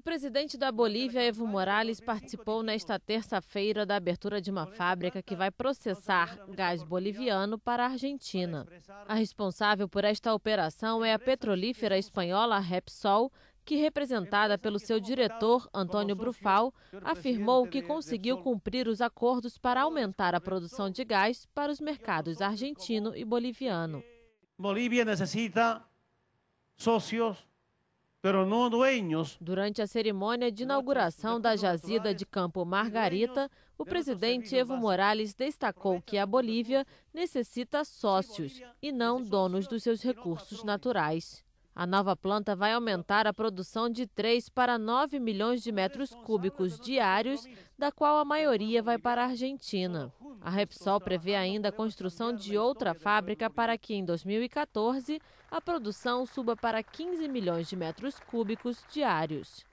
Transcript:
O presidente da Bolívia, Evo Morales, participou nesta terça-feira da abertura de uma fábrica que vai processar gás boliviano para a Argentina. A responsável por esta operação é a petrolífera espanhola Repsol, que, representada pelo seu diretor, Antônio Brufal, afirmou que conseguiu cumprir os acordos para aumentar a produção de gás para os mercados argentino e boliviano. Bolívia necessita sócios Durante a cerimônia de inauguração da jazida de Campo Margarita, o presidente Evo Morales destacou que a Bolívia necessita sócios e não donos dos seus recursos naturais. A nova planta vai aumentar a produção de 3 para 9 milhões de metros cúbicos diários, da qual a maioria vai para a Argentina. A Repsol prevê ainda a construção de outra fábrica para que, em 2014, a produção suba para 15 milhões de metros cúbicos diários.